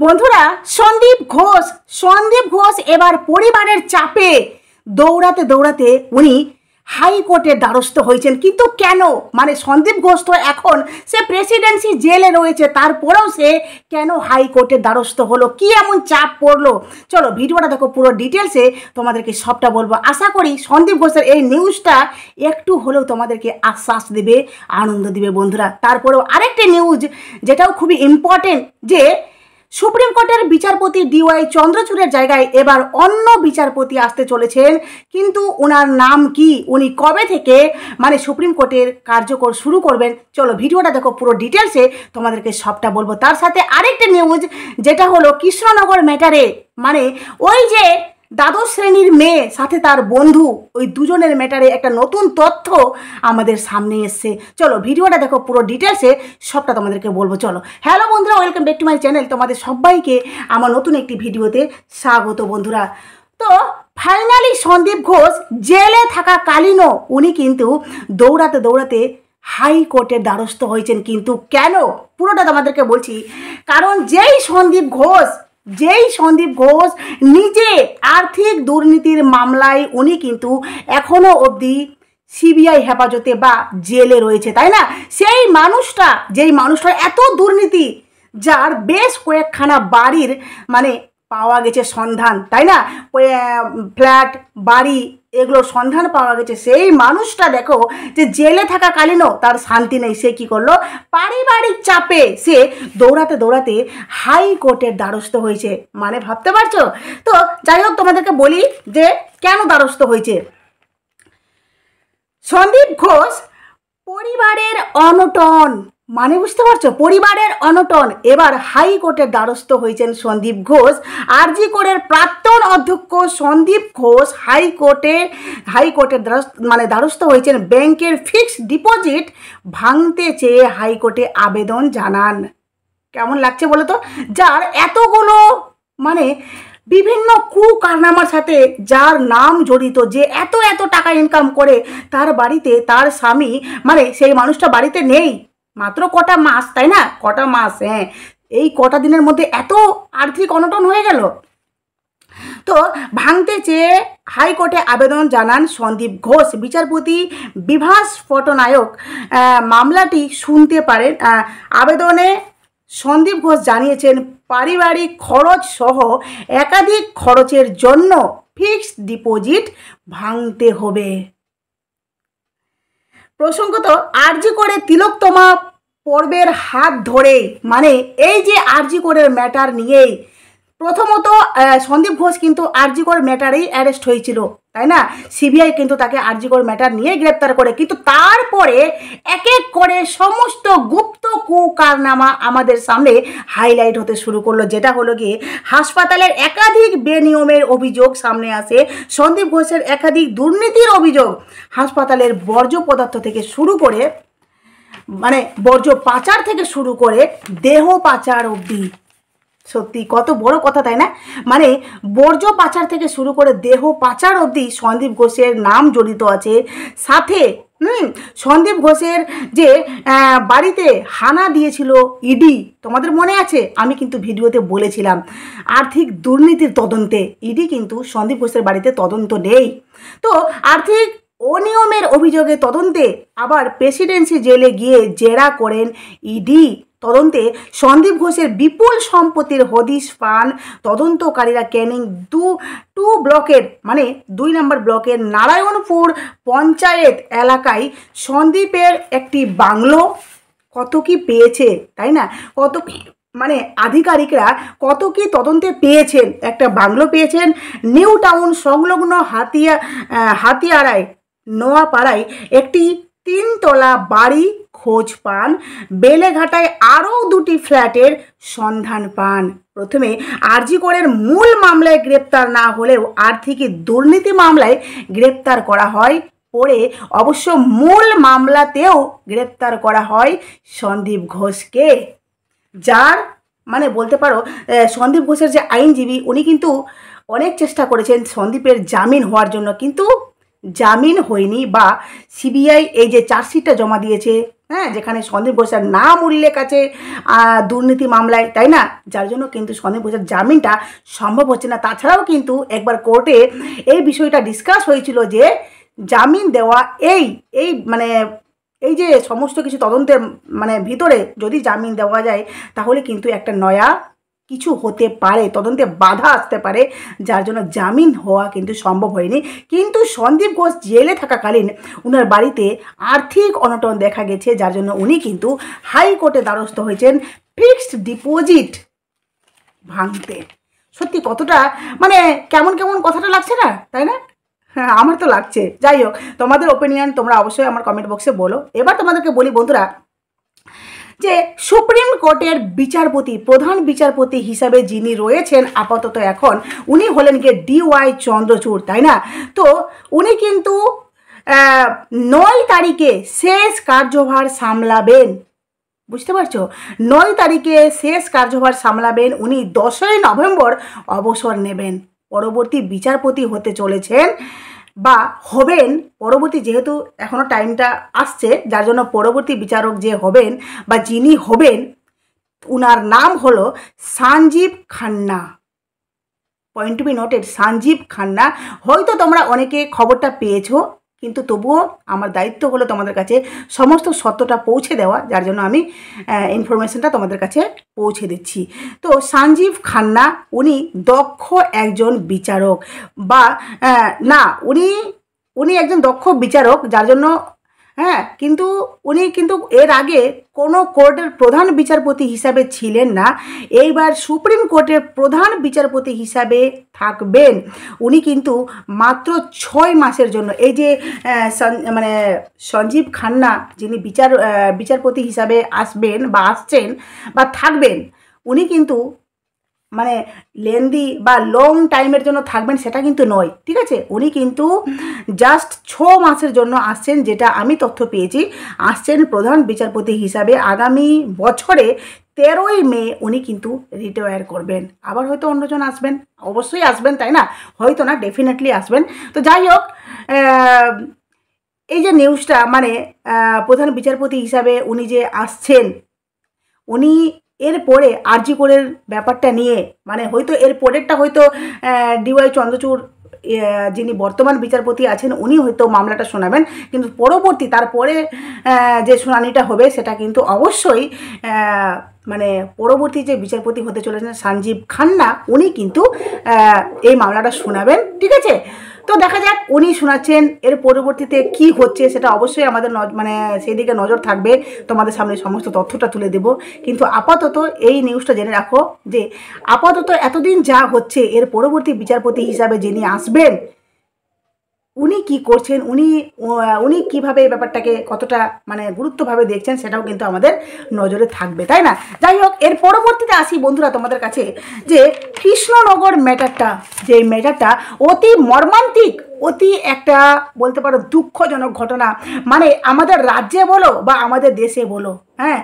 বন্ধুরা সন্দীপ ঘোষ সন্দীপ ঘোষ এবার পরিবারের চাপে দৌড়াতে দৌড়াতে উনি হাইকোর্টের দ্বারস্থ হয়েছেন কিন্তু কেন মানে সন্দীপ ঘোষ তো এখন সে প্রেসিডেন্সি জেলে রয়েছে তারপরেও সে কেন হাইকোর্টের দ্বারস্থ হলো কি এমন চাপ পড়লো চলো ভিডিওটা দেখো পুরো ডিটেলসে তোমাদেরকে সবটা বলবো আশা করি সন্দীপ ঘোষের এই নিউজটা একটু হলেও তোমাদেরকে আশ্বাস দেবে আনন্দ দেবে বন্ধুরা তারপরেও আরেকটি নিউজ যেটাও খুবই ইম্পর্টেন্ট যে সুপ্রিম কোর্টের বিচারপতি ডিওয়াই চন্দ্রচূড়ের জায়গায় এবার অন্য বিচারপতি আসতে চলেছেন কিন্তু ওনার নাম কি উনি কবে থেকে মানে সুপ্রিম কোর্টের কার্যকর শুরু করবেন চলো ভিডিওটা দেখো পুরো ডিটেলসে তোমাদেরকে সবটা বলবো তার সাথে আরেকটা নিউজ যেটা হলো কৃষ্ণনগর ম্যাটারে মানে ওই যে দ্বাদশ শ্রেণীর মেয়ে সাথে তার বন্ধু ওই দুজনের ম্যাটারে একটা নতুন তথ্য আমাদের সামনে এসছে চলো ভিডিওটা দেখো পুরো ডিটেলসে সবটা তোমাদেরকে বলবো চলো হ্যালো বন্ধুরা welcome back to my channel তোমাদের সবাইকে আমার নতুন একটি ভিডিওতে স্বাগত বন্ধুরা তো ফাইনালি সন্দীপ ঘোষ জেলে থাকা কালীনও উনি কিন্তু দৌড়াতে দৌড়াতে হাইকোর্টের দ্বারস্থ হয়েছেন কিন্তু কেন পুরোটা তোমাদেরকে বলছি কারণ যেই সন্দীপ ঘোষ যেই সন্দীপ ঘোষ নিজে আর্থিক দুর্নীতির মামলায় উনি কিন্তু এখনও অবধি সিবিআই হেফাজতে বা জেলে রয়েছে তাই না সেই মানুষটা যেই মানুষটা এত দুর্নীতি যার বেশ কয়েকখানা বাড়ির মানে পাওয়া গেছে সন্ধান তাই না ফ্ল্যাট বাড়ি এগুলোর সন্ধান পাওয়া গেছে সেই মানুষটা দেখো যে জেলে থাকা কালীনও তার শান্তি নেই সে কি করলো পারিবারিক চাপে সে দৌড়াতে দৌড়াতে হাইকোর্টের দ্বারস্থ হয়েছে মানে ভাবতে পারছো তো যাই হোক তোমাদেরকে বলি যে কেন দ্বারস্থ হয়েছে সন্দীপ ঘোষ পরিবারের অনটন মানে বুঝতে পারছো পরিবারের অনটন এবার হাইকোর্টের দ্বারস্থ হয়েছেন সন্দীপ ঘোষ আরজি কোরের প্রাক্তন অধ্যক্ষ সন্দীপ ঘোষ হাইকোর্টে হাইকোর্টের মানে দ্বারস্থ হয়েছেন ব্যাংকের ফিক্সড ডিপোজিট ভাঙতে চেয়ে হাইকোর্টে আবেদন জানান কেমন লাগছে বলো তো যার এতগুলো মানে বিভিন্ন কু কারনামার সাথে যার নাম জড়িত যে এত এত টাকা ইনকাম করে তার বাড়িতে তার স্বামী মানে সেই মানুষটা বাড়িতে নেই মাত্র কটা মাস তাই না কটা মাস হ্যাঁ এই কটা দিনের মধ্যে এত আর্থিক অনটন হয়ে গেল তো ভাঙতে চেয়ে হাইকোর্টে আবেদন জানান সন্দীপ ঘোষ বিচারপতি বিভাস পটনায়ক মামলাটি শুনতে পারেন আবেদনে সন্দীপ ঘোষ জানিয়েছেন পারিবারিক খরচ সহ একাধিক খরচের জন্য ফিক্সড ডিপোজিট ভাঙতে হবে প্রসঙ্গত আরজি করে তিলোত্তমা পর্বের হাত ধরে মানে এই যে আরজি করে ম্যাটার নিয়ে প্রথমত সন্দীপ ঘোষ কিন্তু আরজিকর ম্যাটারেই অ্যারেস্ট হয়েছিল তাই না সিবিআই কিন্তু তাকে আরজিকর ম্যাটার নিয়ে গ্রেপ্তার করে কিন্তু তারপরে এক এক করে সমস্ত গুপ্ত কুকারনামা আমাদের সামনে হাইলাইট হতে শুরু করলো যেটা হলো গিয়ে হাসপাতালের একাধিক বেনিয়মের অভিযোগ সামনে আসে সন্দীপ ঘোষের একাধিক দুর্নীতির অভিযোগ হাসপাতালের বর্জ্য পদার্থ থেকে শুরু করে মানে বর্জ্য পাচার থেকে শুরু করে দেহ পাচার অবধি সত্যি কত বড় কথা তাই না মানে বর্জ্য পাচার থেকে শুরু করে দেহ পাচার অবধি সন্দীপ ঘোষের নাম জড়িত আছে সাথে হুম সন্দীপ ঘোষের যে বাড়িতে হানা দিয়েছিল ইডি তোমাদের মনে আছে আমি কিন্তু ভিডিওতে বলেছিলাম আর্থিক দুর্নীতির তদন্তে ইডি কিন্তু সন্দীপ ঘোষের বাড়িতে তদন্ত নেই তো আর্থিক অনিয়মের অভিযোগে তদন্তে আবার প্রেসিডেন্সি জেলে গিয়ে জেরা করেন ইডি তদন্তে সন্দীপ ঘোষের বিপুল সম্পত্তির হদিশ পান তদন্তকারীরা ক্যানিং দু টু ব্লকের মানে দুই নম্বর ব্লকের নারায়ণপুর পঞ্চায়েত এলাকায় সন্দীপের একটি বাংলো কত কি পেয়েছে তাই না কত মানে আধিকারিকরা কত কি তদন্তে পেয়েছেন একটা বাংলো পেয়েছেন নিউ টাউন সংলগ্ন হাতিয়া হাতিয়ারায় নোয়াপাড়ায় একটি তিনতলা বাড়ি খোঁজ পান বেলেঘাটায় আরও দুটি ফ্ল্যাটের সন্ধান পান প্রথমে করের মূল মামলায় গ্রেপ্তার না হলেও আর্থিকী দুর্নীতি মামলায় গ্রেপ্তার করা হয় পরে অবশ্য মূল মামলাতেও গ্রেপ্তার করা হয় সন্দীপ ঘোষকে যার মানে বলতে পারো সন্দীপ ঘোষের যে আইনজীবী উনি কিন্তু অনেক চেষ্টা করেছেন সন্দীপের জামিন হওয়ার জন্য কিন্তু জামিন হয়নি বা সিবিআই এই যে চার্জশিটটা জমা দিয়েছে হ্যাঁ যেখানে সন্দীপ ঘোষের নাম উল্লেখ আছে দুর্নীতি মামলায় তাই না যার জন্য কিন্তু সন্দীপ ঘোষের জামিনটা সম্ভব হচ্ছে না তাছাড়াও কিন্তু একবার কোর্টে এই বিষয়টা ডিসকাস হয়েছিল যে জামিন দেওয়া এই এই মানে এই যে সমস্ত কিছু তদন্তের মানে ভিতরে যদি জামিন দেওয়া যায় তাহলে কিন্তু একটা নয়া কিছু হতে পারে তদন্তে বাধা আসতে পারে যার জন্য জামিন হওয়া কিন্তু সম্ভব হয়নি কিন্তু সন্দীপ ঘোষ জেলে থাকাকালীন উনার বাড়িতে আর্থিক অনটন দেখা গেছে যার জন্য উনি কিন্তু হাইকোর্টে দ্বারস্থ হয়েছেন ফিক্সড ডিপোজিট ভাঙতে সত্যি কতটা মানে কেমন কেমন কথাটা লাগছে না তাই না হ্যাঁ আমার তো লাগছে যাই হোক তোমাদের ওপিনিয়ন তোমরা অবশ্যই আমার কমেন্ট বক্সে বলো এবার তোমাদেরকে বলি বন্ধুরা যে সুপ্রিম কোর্টের বিচারপতি প্রধান বিচারপতি হিসাবে যিনি রয়েছেন আপাতত এখন উনি হলেন গিয়ে ডিওয়াই চন্দ্রচূড় তাই না তো উনি কিন্তু নয় তারিখে শেষ কার্যভার সামলাবেন বুঝতে পারছো নয় তারিখে শেষ কার্যভার সামলাবেন উনি দশই নভেম্বর অবসর নেবেন পরবর্তী বিচারপতি হতে চলেছেন বা হবেন পরবর্তী যেহেতু এখনও টাইমটা আসছে যার জন্য পরবর্তী বিচারক যে হবেন বা যিনি হবেন উনার নাম হল Sanjeev Khanna point to be noted Sanjeev Khanna হয়তো তোমরা অনেকে খবরটা পেয়েছো কিন্তু তবুও আমার দায়িত্ব হলো তোমাদের কাছে সমস্ত সত্যটা পৌঁছে দেওয়া যার জন্য আমি ইনফরমেশনটা তোমাদের কাছে পৌঁছে দিচ্ছি তো সঞ্জীব খান্না উনি দক্ষ একজন বিচারক বা না উনি উনি একজন দক্ষ বিচারক যার জন্য হ্যাঁ কিন্তু উনি কিন্তু এর আগে কোনো কোর্টের প্রধান বিচারপতি হিসাবে ছিলেন না এইবার সুপ্রিম কোর্টের প্রধান বিচারপতি হিসাবে থাকবেন উনি কিন্তু মাত্র ছয় মাসের জন্য এই যে মানে সঞ্জীব খান্না যিনি বিচার বিচারপতি হিসাবে আসবেন বা আসছেন বা থাকবেন উনি কিন্তু মানে লেন্দি বা লং টাইমের জন্য থাকবেন সেটা কিন্তু নয় ঠিক আছে উনি কিন্তু জাস্ট ছ মাসের জন্য আসছেন যেটা আমি তথ্য পেয়েছি আসছেন প্রধান বিচারপতি হিসাবে আগামী বছরে তেরোই মে উনি কিন্তু রিটায়ার করবেন আবার হয়তো অন্যজন আসবেন অবশ্যই আসবেন তাই না হয়তো না ডেফিনেটলি আসবেন তো যাই হোক এই যে নিউজটা মানে প্রধান বিচারপতি হিসাবে উনি যে আসছেন উনি এরপরে আরজি কোরের ব্যাপারটা নিয়ে মানে হয়তো এর পরেরটা হয়তো ডিওয়াই চন্দ্রচূড় যিনি বর্তমান বিচারপতি আছেন উনি হয়তো মামলাটা শোনাবেন কিন্তু পরবর্তী তারপরে যে শুনানিটা হবে সেটা কিন্তু অবশ্যই মানে পরবর্তী যে বিচারপতি হতে চলেছেন সঞ্জীব খান্না উনি কিন্তু এই মামলাটা শোনাবেন ঠিক আছে তো দেখা যাক উনি শোনাচ্ছেন এর পরবর্তীতে কি হচ্ছে সেটা অবশ্যই আমাদের মানে সেই দিকে নজর থাকবে তোমাদের সামনে সমস্ত তথ্যটা তুলে দেব কিন্তু আপাতত এই নিউজটা জেনে রাখো যে আপাতত এতদিন যা হচ্ছে এর পরবর্তী বিচারপতি হিসাবে যিনি আসবেন উনি কি করছেন উনি উনি কিভাবে এই ব্যাপারটাকে কতটা মানে গুরুত্বভাবে দেখছেন সেটাও কিন্তু আমাদের নজরে থাকবে তাই না যাই হোক এর পরবর্তীতে আসি বন্ধুরা তোমাদের কাছে যে কৃষ্ণনগর ম্যাটারটা যে ম্যাটারটা অতি মর্মান্তিক অতি একটা বলতে পারো দুঃখজনক ঘটনা মানে আমাদের রাজ্যে বলো বা আমাদের দেশে বলো হ্যাঁ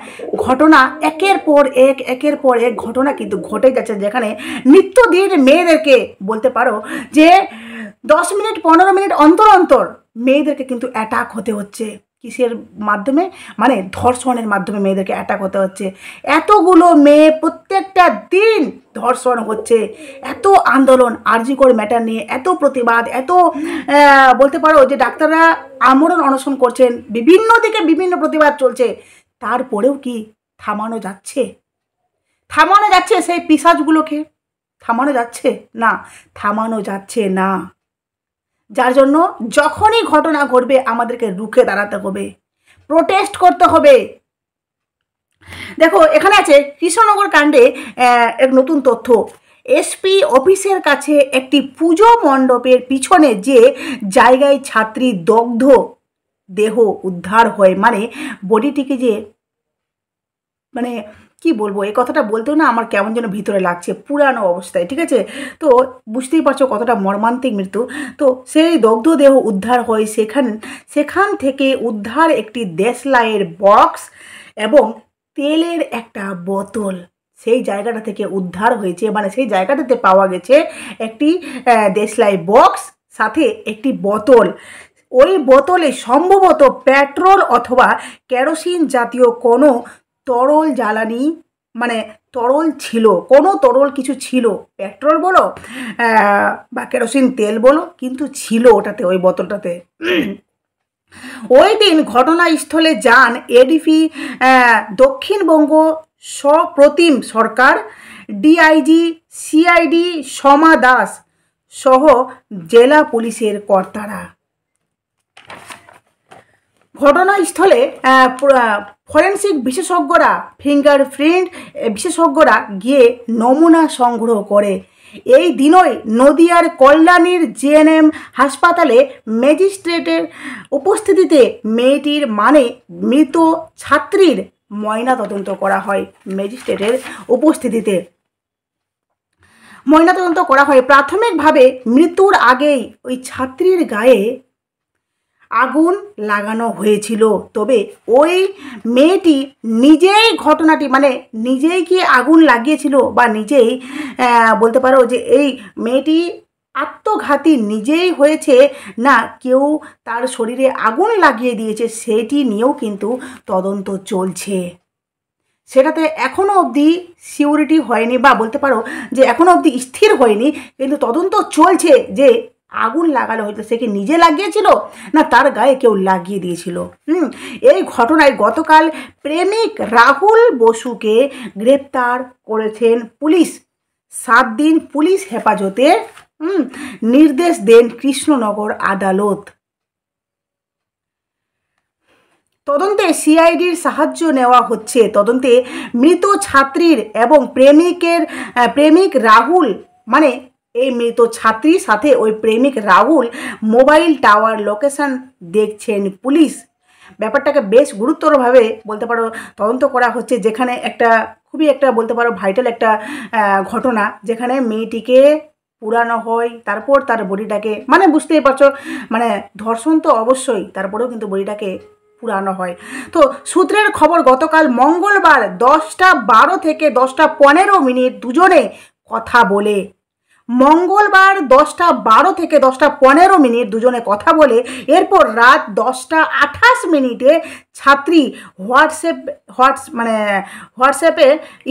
ঘটনা একের পর এক একের পর এক ঘটনা কিন্তু ঘটে যাচ্ছে যেখানে নিত্যদিন মেয়েদেরকে বলতে পারো যে দশ মিনিট পনেরো মিনিট অন্তর অন্তর মেয়েদেরকে কিন্তু অ্যাটাক হতে হচ্ছে কিসের মাধ্যমে মানে ধর্ষণের মাধ্যমে মেয়েদেরকে অ্যাটাক হতে হচ্ছে এতগুলো মেয়ে প্রত্যেকটা দিন ধর্ষণ হচ্ছে এত আন্দোলন আর্জিকর ম্যাটার নিয়ে এত প্রতিবাদ এত বলতে পারো যে ডাক্তাররা আমরণ অনশন করছেন বিভিন্ন দিকে বিভিন্ন প্রতিবাদ চলছে তারপরেও কি থামানো যাচ্ছে থামানো যাচ্ছে সেই পিসাজগুলোকে থামানো যাচ্ছে না থামানো যাচ্ছে না যার জন্য যখনই ঘটনা ঘটবে আমাদেরকে রুখে দাঁড়াতে হবে প্রোটেস্ট করতে হবে দেখো এখানে আছে কৃষ্ণনগর কাণ্ডে এক নতুন তথ্য এসপি অফিসের কাছে একটি পুজো মণ্ডপের পিছনে যে জায়গায় ছাত্রী দগ্ধ দেহ উদ্ধার হয় মানে বডিটিকে যে মানে কি বলবো এই কথাটা বলতেও না আমার কেমন যেন ভিতরে লাগছে পুরানো অবস্থায় ঠিক আছে তো বুঝতেই পারছো কতটা মর্মান্তিক মৃত্যু তো সেই দগ্ধ দেহ উদ্ধার হয় সেখান সেখান থেকে উদ্ধার একটি দেশলাইয়ের বক্স এবং তেলের একটা বোতল সেই জায়গাটা থেকে উদ্ধার হয়েছে মানে সেই জায়গাটাতে পাওয়া গেছে একটি দেশলাই বক্স সাথে একটি বোতল ওই বোতলে সম্ভবত পেট্রোল অথবা কেরোসিন জাতীয় কোনো তরল জ্বালানি মানে তরল ছিল কোনো তরল কিছু ছিল পেট্রোল বলো বা কেরোসিন তেল বলো কিন্তু ছিল ওটাতে ওই বোতলটাতে ওই দিন ঘটনাস্থলে যান ADP Dakshinbanga Supratim Sarkar DIG CID Soma Das সহ জেলা পুলিশের কর্তারা ঘটনাস্থলে ফরেন্সিক বিশেষজ্ঞরা ফিঙ্গার প্রিন্ট বিশেষজ্ঞরা গিয়ে নমুনা সংগ্রহ করে এই দিনই নদিয়ার কল্যাণীর জিএনএম হাসপাতালে ম্যাজিস্ট্রেটের উপস্থিতিতে মেয়েটির মানে মৃত ছাত্রীর ময়নাতদন্ত করা হয় ম্যাজিস্ট্রেটের উপস্থিতিতে ময়নাতদন্ত করা হয় প্রাথমিকভাবে মৃত্যুর আগেই ওই ছাত্রীর গায়ে আগুন লাগানো হয়েছিল তবে ওই মেয়েটি নিজেই ঘটনাটি মানে নিজেই কি আগুন লাগিয়েছিল বা নিজেই বলতে পারো যে এই মেয়েটি আত্মঘাতী নিজেই হয়েছে না কেউ তার শরীরে আগুন লাগিয়ে দিয়েছে সেটি নিয়েও কিন্তু তদন্ত চলছে সেটাতে এখনও অবধি সিউরিটি হয়নি বা বলতে পারো যে এখনও অবধি স্থির হয়নি কিন্তু তদন্ত চলছে যে আগুন লাগালো হয়তো সে কি নিজে লাগিয়েছিল না তার গায়ে কেউ লাগিয়ে দিয়েছিল হুম এই ঘটনায় গতকাল প্রেমিক রাহুল বসুকে গ্রেপ্তার করেছেন পুলিশ সাত দিন পুলিশ হেফাজতে হুম নির্দেশ দেন কৃষ্ণনগর আদালত তদন্তে সিআইডির সাহায্য নেওয়া হচ্ছে তদন্তে মৃত ছাত্রীর এবং প্রেমিকের প্রেমিক রাহুল মানে এই মৃত ছাত্রীর সাথে ওই প্রেমিক রাহুল মোবাইল টাওয়ার লোকেশন দেখছেন পুলিশ ব্যাপারটাকে বেশ গুরুতরভাবে বলতে পারো তদন্ত করা হচ্ছে যেখানে একটা খুবই একটা বলতে পারো ভাইটাল একটা ঘটনা যেখানে মেয়েটিকে পুরানো হয় তারপর তার বডিটাকে মানে বুঝতেই পারছো মানে ধর্ষণ তো অবশ্যই তারপরেও কিন্তু বডিটাকে পুরানো হয় তো সূত্রের খবর গতকাল মঙ্গলবার দশটা বারো থেকে দশটা পনেরো মিনিট দুজনে কথা বলে মঙ্গলবার দশটা বারো থেকে দশটা পনেরো মিনিট দুজনে কথা বলে এরপর রাত দশটা আঠাশ মিনিটে ছাত্রী হোয়াটসঅ্যাপ হোয়াটস মানে হোয়াটসঅ্যাপে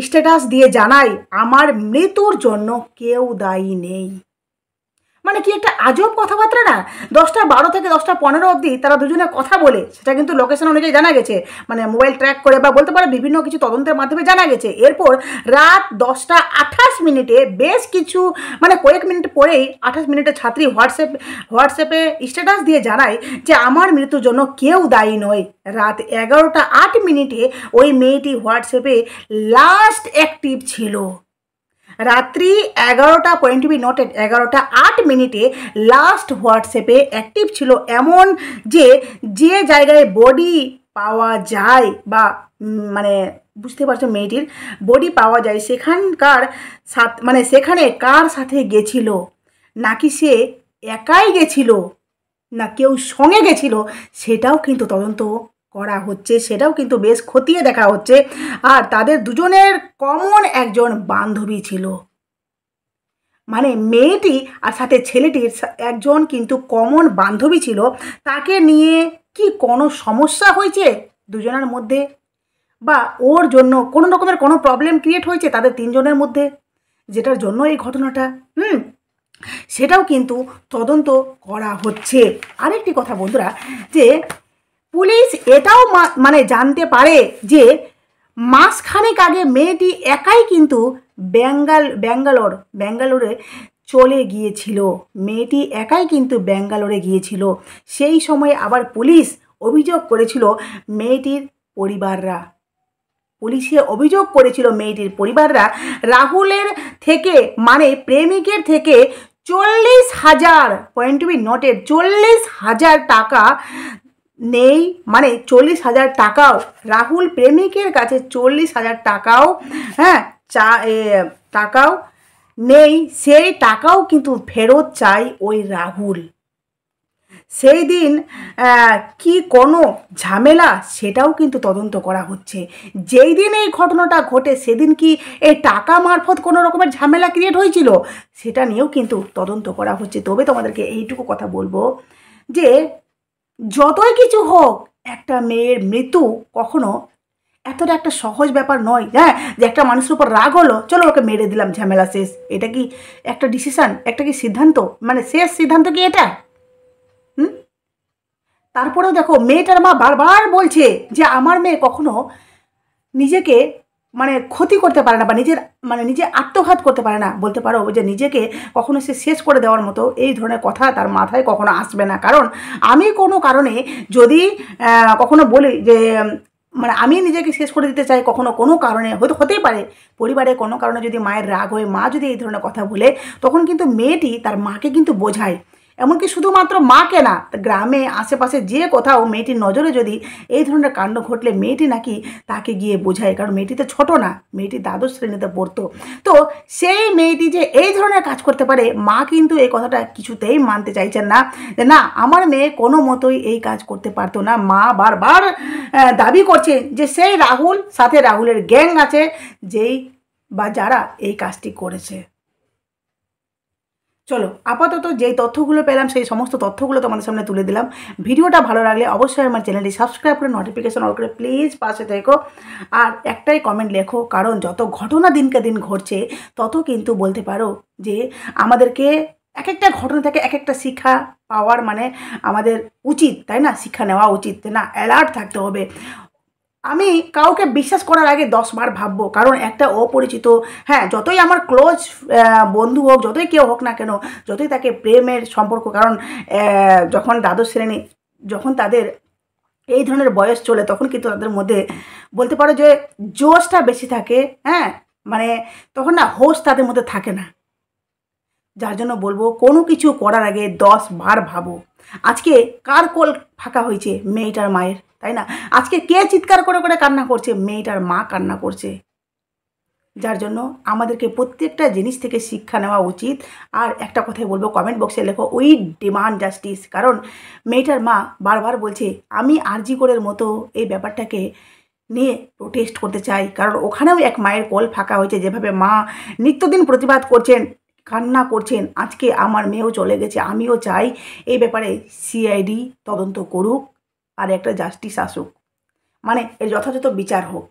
স্ট্যাটাস দিয়ে জানায় আমার মৃত্যুর জন্য কেউ দায়ী নেই মানে কি একটা আজব কথাবার্তা না দশটা বারো থেকে দশটা পনেরো অবধি তারা দুজনে কথা বলে সেটা কিন্তু লোকেশন অনুযায়ী জানা গেছে মানে মোবাইল ট্র্যাক করে বা বলতে পারে বিভিন্ন কিছু তদন্তের মাধ্যমে জানা গেছে এরপর রাত দশটা আঠাশ মিনিটে বেশ কিছু মানে কয়েক মিনিট পরেই আঠাশ মিনিটে ছাত্রী হোয়াটসঅ্যাপ হোয়াটসঅ্যাপে স্ট্যাটাস দিয়ে জানায় যে আমার মৃত্যুর জন্য কেউ দায়ী নয় রাত এগারোটা আট মিনিটে ওই মেয়েটি হোয়াটসঅ্যাপে লাস্ট অ্যাক্টিভ ছিল রাত্রি এগারোটা পয়েন্ট টু বি নোটেড এগারোটা আট মিনিটে লাস্ট হোয়াটসঅ্যাপে অ্যাক্টিভ ছিল এমন যে যে জায়গায় বডি পাওয়া যায় বা মানে বুঝতে পারছো মেয়েটির বডি পাওয়া যায় সেখানকার সাথ মানে সেখানে কার সাথে গেছিল নাকি সে একাই গেছিল না কেউ সঙ্গে গেছিল সেটাও কিন্তু তদন্ত করা হচ্ছে সেটাও কিন্তু বেশ খতিয়ে দেখা হচ্ছে আর তাদের দুজনের কমন একজন বান্ধবী ছিল মানে মেয়েটি আর সাথে ছেলেটির একজন কিন্তু কমন বান্ধবী ছিল তাকে নিয়ে কি কোনো সমস্যা হয়েছে দুজনের মধ্যে বা ওর জন্য কোনো রকমের কোনো প্রবলেম ক্রিয়েট হয়েছে তাদের তিনজনের মধ্যে যেটার জন্য এই ঘটনাটা হুম সেটাও কিন্তু তদন্ত করা হচ্ছে আরেকটি কথা বন্ধুরা যে পুলিশ এটাও মানে জানতে পারে যে মাসখানেক আগে মেয়েটি একাই কিন্তু ব্যাঙ্গাল ব্যাঙ্গালোর ব্যাঙ্গালোরে চলে গিয়েছিল মেয়েটি একাই কিন্তু ব্যাঙ্গালোরে গিয়েছিল সেই সময় আবার পুলিশ অভিযোগ করেছিল মেয়েটির পরিবাররা পুলিশে অভিযোগ করেছিল মেয়েটির পরিবাররা রাহুলের থেকে মানে প্রেমিকের থেকে চল্লিশ হাজার পয়েন্ট টু বি নটের চল্লিশ হাজার টাকা নেই মানে চল্লিশ হাজার টাকাও রাহুল প্রেমিকের কাছে চল্লিশ হাজার টাকাও হ্যাঁ চা টাকাও নেই সেই টাকাও কিন্তু ফেরত চাই ওই রাহুল সেই দিন কি কোনো ঝামেলা সেটাও কিন্তু তদন্ত করা হচ্ছে যেই দিন এই ঘটনাটা ঘটে সেদিন কি এই টাকা মারফত কোনো রকমের ঝামেলা ক্রিয়েট হয়েছিল সেটা নিয়েও কিন্তু তদন্ত করা হচ্ছে তবে তোমাদেরকে এইটুকু কথা বলবো যে যতই কিছু হোক একটা মেয়ের মৃত্যু কখনো এতটা একটা সহজ ব্যাপার নয় হ্যাঁ যে একটা মানুষের উপর রাগ হলো চলো ওকে মেরে দিলাম ঝামেলা শেষ এটা কি একটা ডিসিশান একটা কি সিদ্ধান্ত মানে শেষ সিদ্ধান্ত কি এটা হুম তারপরেও দেখো মেয়েটার মা বারবার বলছে যে আমার মেয়ে কখনো নিজেকে মানে ক্ষতি করতে পারে না বা নিজের মানে নিজে আত্মঘাত করতে পারে না বলতে পারো যে নিজেকে কখনো সে শেষ করে দেওয়ার মতো এই ধরনের কথা তার মাথায় কখনো আসবে না কারণ আমি কোনো কারণে যদি কখনো বলি যে মানে আমি নিজেকে শেষ করে দিতে চাই কখনো কোনো কারণে হয়তো হতেই পারে পরিবারে কোনো কারণে যদি মায়ের রাগ হয় মা যদি এই ধরনের কথা বলে তখন কিন্তু মেয়েটি তার মাকে কিন্তু বোঝায় এমনকি শুধুমাত্র মাকে না গ্রামে আশেপাশে যে কোথাও মেয়েটির নজরে যদি এই ধরনের কাণ্ড ঘটলে মেয়েটি নাকি তাকে গিয়ে বোঝায় কারণ মেয়েটি তো ছোটো না মেয়েটি দ্বাদশ শ্রেণীতে পড়তো তো সেই মেয়েটি যে এই ধরনের কাজ করতে পারে মা কিন্তু এই কথাটা কিছুতেই মানতে চাইছেন না যে না আমার মেয়ে কোনো মতোই এই কাজ করতে পারতো না মা বারবার দাবি করছে যে সেই রাহুল সাথে রাহুলের গ্যাং আছে যেই বা যারা এই কাজটি করেছে চলো আপাতত যেই তথ্যগুলো পেলাম সেই সমস্ত তথ্যগুলো তোমাদের সামনে তুলে দিলাম ভিডিওটা ভালো লাগলে অবশ্যই আমার চ্যানেলটি সাবস্ক্রাইব করে নোটিফিকেশন অল করে প্লিজ পাশে থেকো আর একটাই কমেন্ট লেখো কারণ যত ঘটনা দিনকে দিন ঘটছে তত কিন্তু বলতে পারো যে আমাদেরকে এক একটা ঘটনা থেকে এক একটা শিক্ষা পাওয়ার মানে আমাদের উচিত তাই না শিক্ষা নেওয়া উচিত না অ্যালার্ট থাকতে হবে আমি কাউকে বিশ্বাস করার আগে দশবার ভাববো কারণ একটা অপরিচিত হ্যাঁ যতই আমার ক্লোজ বন্ধু হোক যতই কেউ হোক না কেন যতই তাকে প্রেমের সম্পর্ক কারণ যখন দ্বাদশ শ্রেণী যখন তাদের এই ধরনের বয়স চলে তখন কিন্তু তাদের মধ্যে বলতে পারো যে জোশটা বেশি থাকে হ্যাঁ মানে তখন না হোশ তাদের মধ্যে থাকে না যার জন্য বলবো কোনো কিছু করার আগে দশ বার ভাবো আজকে কার কোল ফাঁকা হয়েছে মেয়েটার মায়ের তাই না আজকে কে চিৎকার করে করে কান্না করছে মেয়েটার মা কান্না করছে যার জন্য আমাদেরকে প্রত্যেকটা জিনিস থেকে শিক্ষা নেওয়া উচিত আর একটা কথাই বলবো কমেন্ট বক্সে লেখো উই ডিমান্ড জাস্টিস কারণ মেয়েটার মা বারবার বলছে আমি আরজি করের মতো এই ব্যাপারটাকে নিয়ে প্রোটেস্ট করতে চাই কারণ ওখানেও এক মায়ের কল ফাঁকা হয়েছে যেভাবে মা নিত্যদিন প্রতিবাদ করছেন কান্না করছেন আজকে আমার মেয়েও চলে গেছে আমিও চাই এই ব্যাপারে সিআইডি তদন্ত করুক আর একটা জাস্টিস আসুক মানে এর যথাযথ বিচার হোক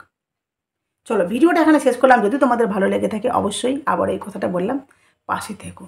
চলো ভিডিওটা এখানে শেষ করলাম যদি তোমাদের ভালো লেগে থাকে অবশ্যই আবার এই কথাটা বললাম পাশে থেকো